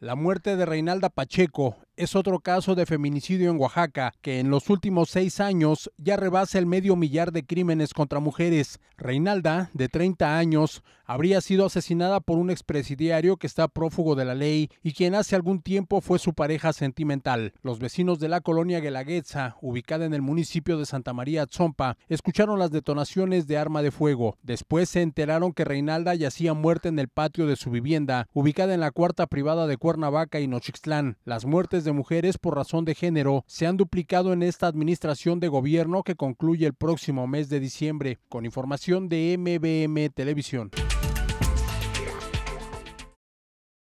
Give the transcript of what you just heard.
La muerte de Reinalda Pacheco es otro caso de feminicidio en Oaxaca, que en los últimos seis años ya rebasa el medio millar de crímenes contra mujeres. Reinalda, de 30 años, habría sido asesinada por un expresidiario que está prófugo de la ley y quien hace algún tiempo fue su pareja sentimental. Los vecinos de la colonia Guelaguetza, ubicada en el municipio de Santa María Tzompa, escucharon las detonaciones de arma de fuego. Después se enteraron que Reinalda yacía muerta en el patio de su vivienda, ubicada en la cuarta privada de Cuernavaca y Nochixtlán. Las muertes de mujeres por razón de género se han duplicado en esta administración de gobierno que concluye el próximo mes de diciembre, con información de MBM Televisión.